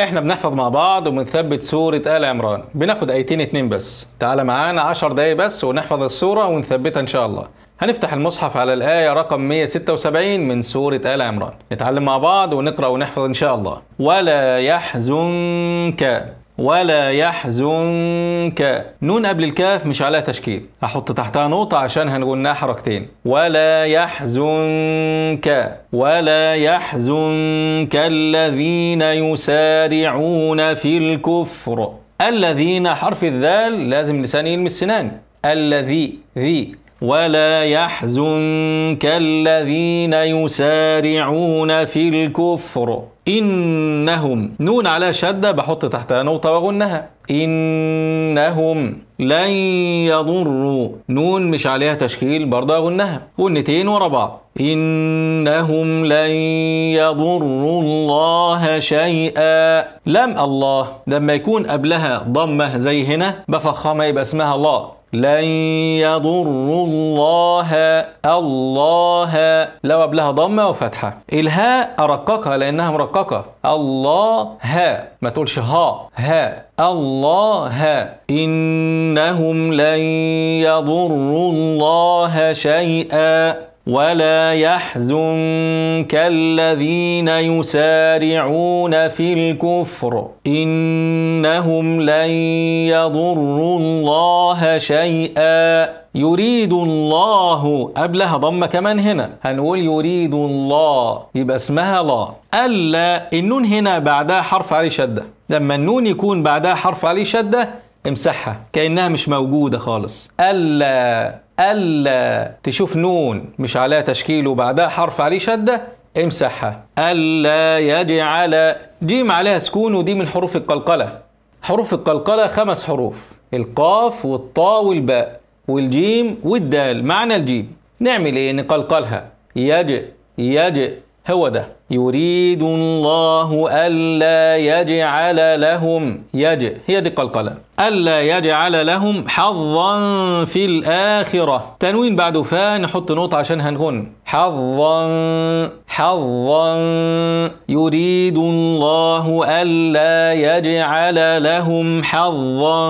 احنا بنحفظ مع بعض وبنثبت سورة آل عمران بناخد آيتين اتنين بس تعالى معانا عشر دقايق بس ونحفظ السورة ونثبتها إن شاء الله هنفتح المصحف على الآية رقم 176 من سورة آل عمران نتعلم مع بعض ونقرأ ونحفظ إن شاء الله ولا يحزنك ولا يحزنك نون قبل الكاف مش عليها تشكيل هحط تحتها نقطة عشان هنقولناها حركتين ولا يحزنك ولا يحزنك الذين يسارعون في الكفر الذين حرف الذال لازم لساني يلمس سنان الذي ذي ولا يحزنك الذين يسارعون في الكفر إنهم نون على شدة بحط تحتها نقطة وغنها إنهم لن يضروا نون مش عليها تشكيل برضه غنها غنتين ورا بعض إنهم لن يضروا الله شيئا لم الله لما يكون قبلها ضمة زي هنا بفخمها يبقى اسمها الله لن يضر الله الله لو قبلها ضمه وفتحه الهاء ارققها لانها مرققه الله ها ما تقولش ها ها الله ها. انهم لن يضروا الله شيئا ولا يحزنك الذين يسارعون في الكفر انهم لن يضروا الله شيئا يريد الله قبلها ضمة كمان هنا هنقول يريد الله يبقى اسمها لا ألا النون هنا بعدها حرف عليه شدة لما النون يكون بعدها حرف عليه شدة امسحها كانها مش موجوده خالص الا الا تشوف نون مش عليها تشكيل وبعدها حرف عليه شده امسحها الا يجعل جيم عليها سكون ودي من حروف القلقله حروف القلقله خمس حروف القاف والطاء والباء والجيم والدال معنى الجيم نعمل ايه نقلقلها يجئ يجئ هو ده يريد الله ألا يجعل لهم يج هي دي القلقلة ألا يجعل لهم حظا في الآخرة تنوين بعد فاء نحط نقطة عشان هنغن حظا حظا يريد الله ألا يجعل لهم حظا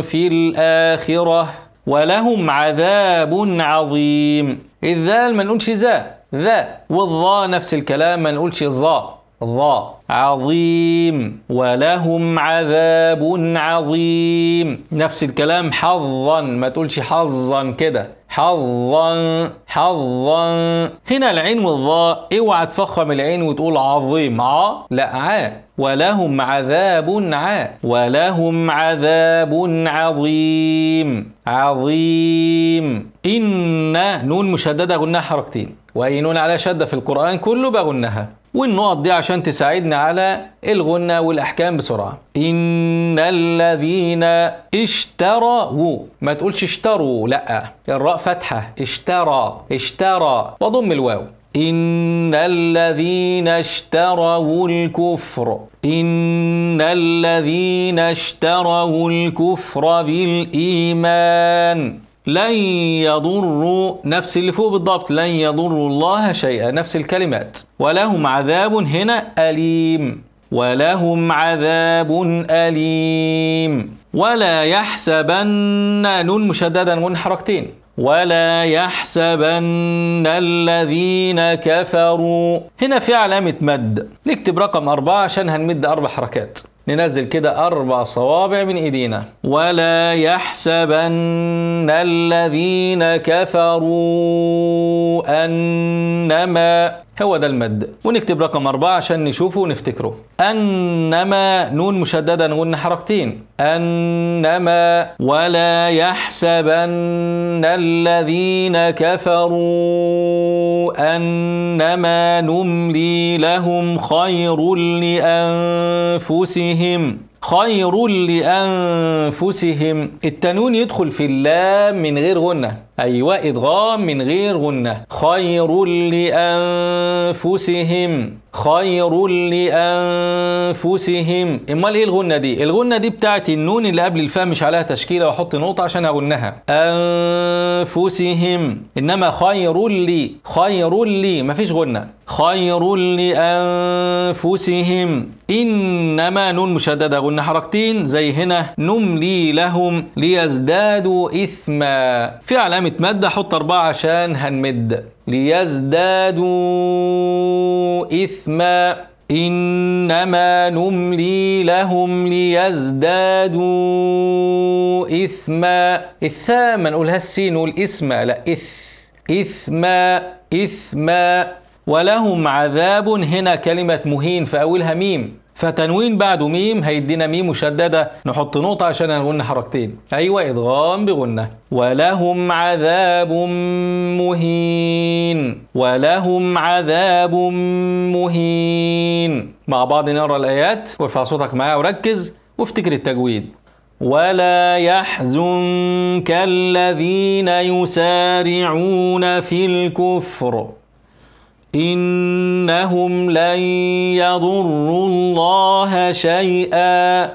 في الآخرة ولهم عذاب عظيم إذ ما نقولش ذا ذا والظا نفس الكلام ما نقولش الظا ظا عظيم ولهم عذاب عظيم نفس الكلام حظا ما تقولش حظا كده حظا حظا هنا العين والظاء اوعى تفخم العين وتقول عظيم ع آه، لا ع ولهم عذاب ع ولهم عذاب عظيم عظيم إن نون مشددة غنها حركتين وأي نون على شدة في القرآن كله بغنها والنقط دي عشان تساعدنا على الغنى والأحكام بسرعة إن الذين اشتروا ما تقولش اشتروا لأ الراء فتحة اشترى اشترى وضم الواو إن الذين اشتروا الكفر إن الذين اشتروا الكفر بالإيمان لن يضروا نفس اللي فوق بالضبط لن يضروا الله شيئا نفس الكلمات ولهم عذاب هنا أليم ولهم عذاب أليم ولا يحسبن نون مشددا من حركتين ولا يحسبن الذين كفروا هنا في علامة مد نكتب رقم أربعة عشان هنمد أربع حركات ننزل كده أربع صوابع من إيدينا ولا يحسبن الذين كفروا أنما هو ده المد ونكتب رقم أربعة عشان نشوفه ونفتكره أنما نون مشددة نقول حركتين أنما ولا يحسبن الذين كفروا أنما نملي لهم خير لأنفسهم خير لأنفسهم التنون يدخل في اللام من غير غنة أي أيوة، وإدغام من غير غنة خير لأنفسهم خير لأنفسهم أمال إيه الغنة دي؟ الغنة دي بتاعت النون اللي قبل الفاء مش عليها تشكيلة وأحط نقطة عشان أغنها أنفسهم إنما خير لي خير لي مفيش غنة خير لأنفسهم إنما نون مشددة غنة حركتين زي هنا نملي لهم ليزدادوا إثما في علامة متمد حط أربعة عشان هنمد ليزدادوا إثما إنما نملي لهم ليزدادوا إثما الثاء ما نقولها السين والإثم لا إث إثما إثما ولهم عذاب هنا كلمة مهين في أولها ميم فتنوين بعده ميم هيدينا ميم مشدده نحط نقطه عشان هنغن حركتين ايوه ادغام بغنه ولهم عذاب مهين ولهم عذاب مهين مع بعض نقرا الايات وارفع صوتك معايا وركز وافتكر التجويد ولا يحزنك الذين يسارعون في الكفر إنهم لن يضروا الله شيئا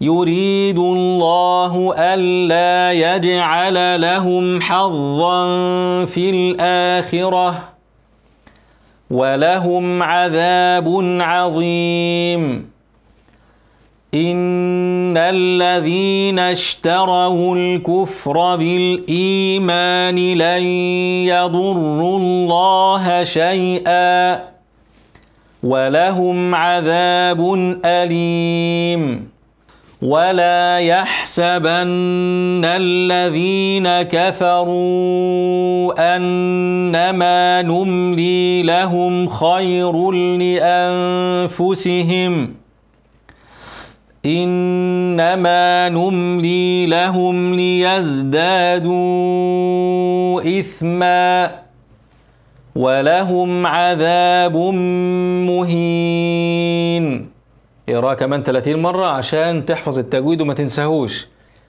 يريد الله ألا يجعل لهم حظا في الآخرة ولهم عذاب عظيم ان الذين اشتروا الكفر بالايمان لن يضروا الله شيئا ولهم عذاب اليم ولا يحسبن الذين كفروا انما نملي لهم خير لانفسهم إنما نملي لهم ليزدادوا إثما ولهم عذاب مهين اقراها كمان 30 مرة عشان تحفظ التجويد وما تنساهوش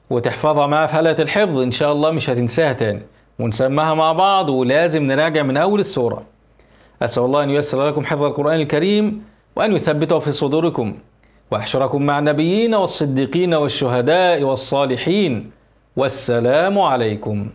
وتحفظها معاها في حلقة الحفظ إن شاء الله مش هتنساها تاني ونسمها مع بعض ولازم نراجع من أول السورة أسأل الله أن ييسر لكم حفظ القرآن الكريم وأن يثبته في صدوركم واحشركم مع النبيين والصديقين والشهداء والصالحين والسلام عليكم